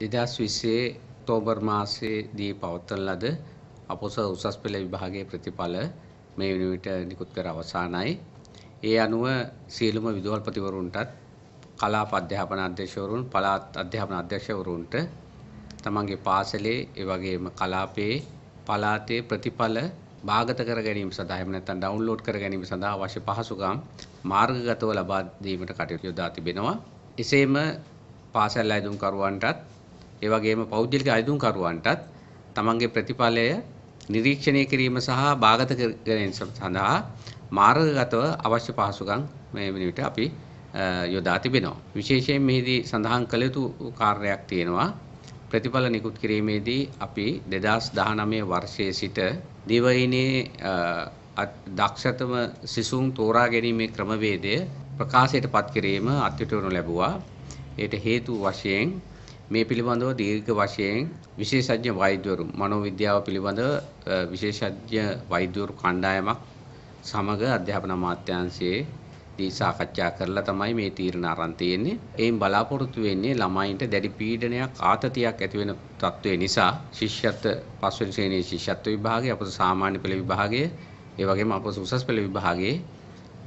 දෙදස් විසේ තෝබර් මාසයේදී පවත්තන ලද අපොස උසස් පෙළ විභාගයේ ප්‍රතිඵල මේ වෙනුවිට නිකුත් කර අවසానයි. ඒ අනුව සියලුම විදුහල්පතිවරුන්ටත් කලාප අධ්‍යාපන අධ්‍යක්ෂවරුන් පළාත් අධ්‍යාපන අධ්‍යක්ෂවරුන්ට තමන්ගේ පාසලේ ඒ වගේම කලාපයේ පළාතේ ප්‍රතිඵල භාගත කර ගැනීම සඳහා එහෙම නැත්නම් ඩවුන්ලෝඩ් කර ගැනීම සඳහා අවශ්‍ය පහසුකම් මාර්ගගතව ලබා දීමට කටයුතු යොදා තිබෙනවා. එසේම පාසල් අයදුම්කරුවන්ටත් ඒ වගේම පෞද්ගලික අයදුම්කරුවන්ටත් තමන්ගේ ප්‍රතිඵලය නිරීක්ෂණය කිරීම සහ භාගත ගැනීම සඳහා මාර්ගගතව අවශ්‍ය පහසුකම් මේ වෙනුවට අපි යොදා තිබෙනවා. විශේෂයෙන් මෙහිදී සඳහන් කළ යුතු කාර්යයක් තියෙනවා. ප්‍රතිඵල නිකුත් කිරීමේදී අපි 2019 වර්ෂයේ සිට දිවයිනේ දක්ෂතම සිසුන් තෝරා ගැනීමේ ක්‍රමවේදය ප්‍රකාශයට පත් කිරීම අත්විඳිනු ලැබුවා. ඒට හේතු වශයෙන් මේ පිළිබඳව දීර්ඝ වශයෙන් විශේෂඥ වෛද්‍යවරු මනෝවිද්‍යාව පිළිබඳව විශේෂඥ වෛද්‍යවරු කණ්ඩායමක් සමග අධ්‍යාපන අමාත්‍යාංශයේ දී සාකච්ඡා කරලා තමයි මේ තීරණ අරන් තියෙන්නේ. එයින් බලාපොරොත්තු වෙන්නේ ළමයින්ට දැඩි පීඩනයක් ආතතියක් ඇති වෙන තත්ත්වය නිසා ශිෂ්‍යත්ව පස්වෙනි ශ්‍රේණියේ ශිෂ්‍යත්ව විභාගය, අපොස සාමාන්‍ය පෙළ විභාගය, ඒ වගේම අපොස උසස් පෙළ විභාගයේ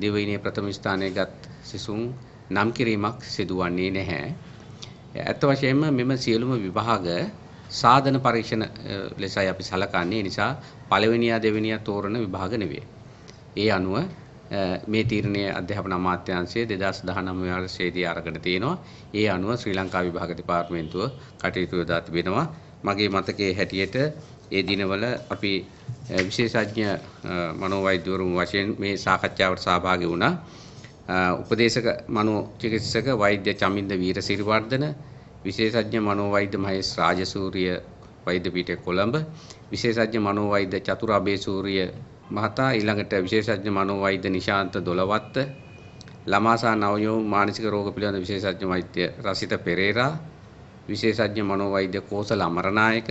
දෙවෙනියේ ප්‍රථම ස්ථානයේගත් සිසුන් නම් කිරීමක් සිදුවන්නේ නැහැ. ඇත්ත වශයෙන්ම මෙම සියලුම විභාග සාධන පරීක්ෂණ ලෙසයි අපි සලකන්නේ. නිසා පළවෙනියා දෙවෙනියා තෝරන විභාග නෙවෙයි. ඒ අනුව මේ තීරණය අධ්‍යාපන අමාත්‍යාංශයේ 2019 වර්ෂයේදී අරගෙන තියෙනවා. ඒ අනුව ශ්‍රී ලංකා විභාග දෙපාර්තමේන්තුව කටයුතු යොදා තිබෙනවා. මගේ මතකයේ හැටියට ඒ දිනවල අපි විශේෂඥ මනෝවෛද්‍යවරුන් වශයෙන් මේ සාකච්ඡාවට සහභාගී වුණා. උපදේශක මනෝ චිකිත්සක වෛද්‍ය චමින්ද වීරසිරිවර්ධන විශේෂඥ මනෝ වෛද්‍ය මහේස් රාජසූරිය වෛද්‍ය පීඨය කොළඹ විශේෂඥ මනෝ වෛද්‍ය චතුර අබේසූරිය මහතා ඊළඟට විශේෂඥ මනෝ වෛද්‍ය නිශාන්ත දොලවත්ත ළමාසා නවයෝම් මානසික රෝග පිළිබඳ විශේෂඥ වෛද්‍ය රසිත පෙරේරා විශේෂඥ මනෝ වෛද්‍ය කෝසල අමරනායක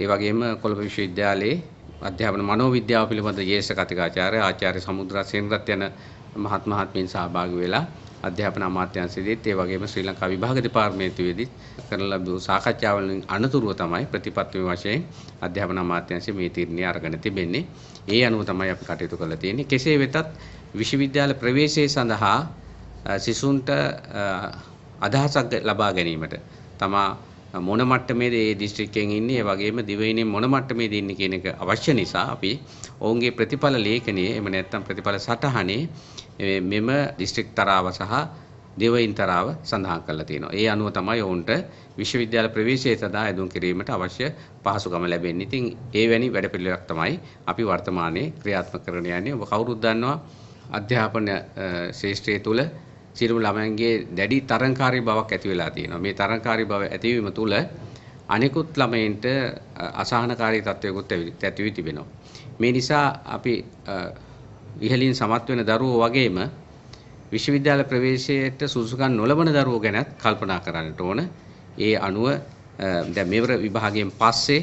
ඒ වගේම කොළඹ විශ්වවිද්‍යාලයේ අධ්‍යාපන මනෝවිද්‍යාව පිළිබඳ ජ්‍යෙෂ්ඨ කතිකාචාර්ය ආචාර්ය සමුද්‍රසේනරත් යන මහත් මහත්මීන් සහභාගී වෙලා අධ්‍යාපන අමාත්‍යාංශයේදීත් ඒ වගේම ශ්‍රී ලංකා විභාග දෙපාර්තමේන්තුවේදීත් කරන ලැබූ සාකච්ඡා වලින් අනතුරුව තමයි ප්‍රතිපත්ති වශයෙන් අධ්‍යාපන අමාත්‍යාංශයේ මේ තීරණය අරගෙන තිබෙන්නේ. ඒ අනුව තමයි අපි කටයුතු කරලා තියෙන්නේ. කෙසේ වෙතත් විශ්වවිද්‍යාල ප්‍රවේශය සඳහා සිසුන්ට අදහසක් ලබා ගැනීමට තමා මොන මට්ටමේද ඒ දිස්ත්‍රික්කයෙන් ඉන්නේ ඒ වගේම දිවයිනේ මොන මට්ටමේද ඉන්නේ කියන එක අවශ්‍ය නිසා අපි ඔවුන්ගේ ප්‍රතිඵල ලේඛනයේ එහෙම නැත්නම් ප්‍රතිඵල සටහනේ මෙම දිස්ත්‍රික් තරාව සහ දෙවයින් තරාව සඳහන් කරලා තියෙනවා. ඒ අනුව තමයි ඔවුන්ට විශ්වවිද්‍යාල ප්‍රවේශය සඳහා යොදවම් කිරීමට අවශ්‍ය පහසුකම ලැබෙන්නේ. ඉතින් ඒ වැනි වැඩපිළිවෙලක් තමයි අපි වර්තමානයේ ක්‍රියාත්මක කරන යන්නේ. ඔබ කවුරුත් දන්නවා අධ්‍යාපන ශාස්ත්‍රය තුළ සියලුම ළමයන්ගේ දැඩි තරංකාරී බවක් ඇති වෙලා තියෙනවා. මේ තරංකාරී බව ඇතිවීම තුළ අනෙකුත් ළමයින්ට අසහනකාරී තත්වයකුත් ඇති වී තිබෙනවා. මේ නිසා අපි ඉහළින් සමත් වෙන දරුවෝ වගේම විශ්වවිද්‍යාල ප්‍රවේශයට සුසුකන් නොලබන දරුවෝ ගැනත් කල්පනා කරන්නට ඕන. ඒ අනුව දැන් මෙවර විභාගයෙන් පස්සේ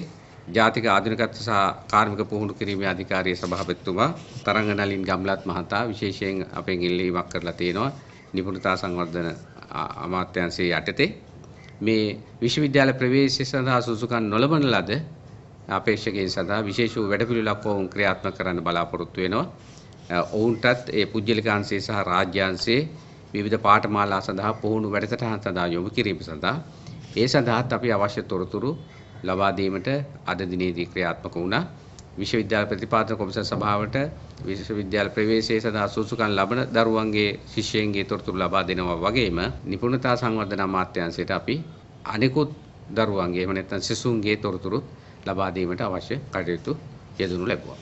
ජාතික ආධුනිකත්ව සහ කාර්මික පුහුණු කිරීමේ අධිකාරිය සභාපතිතුමා තරංගනලින් ගම්ලත් මහතා විශේෂයෙන් අපෙන් ඉල්ලීමක් කරලා තියෙනවා. නිපුණතා සංවර්ධන අමාත්‍යංශයේ යටතේ මේ විශ්වවිද්‍යාල ප්‍රවේශය සඳහා සුසුකන් නොලබන ලද අපේක්ෂකයන් සඳහා විශේෂ වූ වැඩපිළිවෙලක් ඔවුන් ක්‍රියාත්මක කරන්න බලාපොරොත්තු වෙනවා. ඔවුන්ටත් ඒ පුජ්‍යලිකාංශය සහ රාජ්‍යාංශයේ විවිධ පාඨමාලා සඳහා පුහුණු වැඩසටහන් සඳහා යොමු කිරීම සඳහා ඒ සඳහාත් අපි අවශ්‍ය තොරතුරු ලබා දීමට අද දිනේදී ක්‍රියාත්මක වුණා. විශ්වවිද්‍යාල ප්‍රතිපාදන කොමිසම් සභාවට විශ්වවිද්‍යාල ප්‍රවේශය සඳහා සුසුකම් ලබන දරුවන්ගේ ශිෂ්‍යයන්ගේ තොරතුරු ලබා දෙනවා වගේම නිපුණතා සංවර්ධන අමාත්‍යාංශයට අපි අනෙකුත් දරුවන්ගේ එහෙම නැත්නම් සිසුන්ගේ තොරතුරු ලබා දීමට අවශ්‍ය කටයුතු යෙදුණු ලැබුවා.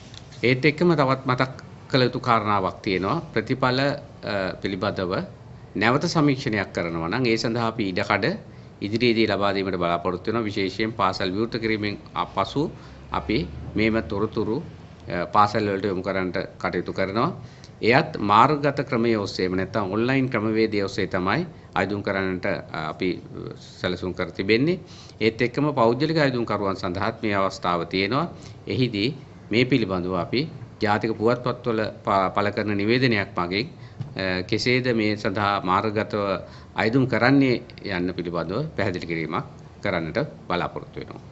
ඒත් එක්කම තවත් මතක් කළ යුතු කාරණාවක් තියෙනවා ප්‍රතිඵල පිළිබඳව නැවත සමීක්ෂණයක් කරනවා නම් ඒ සඳහා අපි ඉඩකඩ ඉදිරියේදී ලබා දීමට බලාපොරොත්තු වෙනවා විශේෂයෙන් පාසල් විවෘත කිරීමෙන් පසු අපි මේම තොරතුරු පාසල් වලට යොමු කරන්නට කටයුතු කරනවා. එයත් මාර්ගගත ක්‍රමයේ ඔස්සේම නැත්නම් ඔන්ලයින් ක්‍රමවේදය ඔස්සේ තමයි අයදුම් කරන්නට අපි සැලසුම් කර තිබෙන්නේ. ඒත් එක්කම පෞද්ගලික අයදුම්කරුවන් සඳහාත් මේ අවස්ථාව තියෙනවා. එහිදී මේ පිළිබඳව අපි ජාතික පුවත්පත්වල පළ කරන නිවේදනයක් මගින් කෙසේද මේ සඳහා මාර්ගගතව අයදුම් කරන්නේ යන්න පිළිබඳව පැහැදිලි කිරීමක් කරන්නට බලාපොරොත්තු වෙනවා.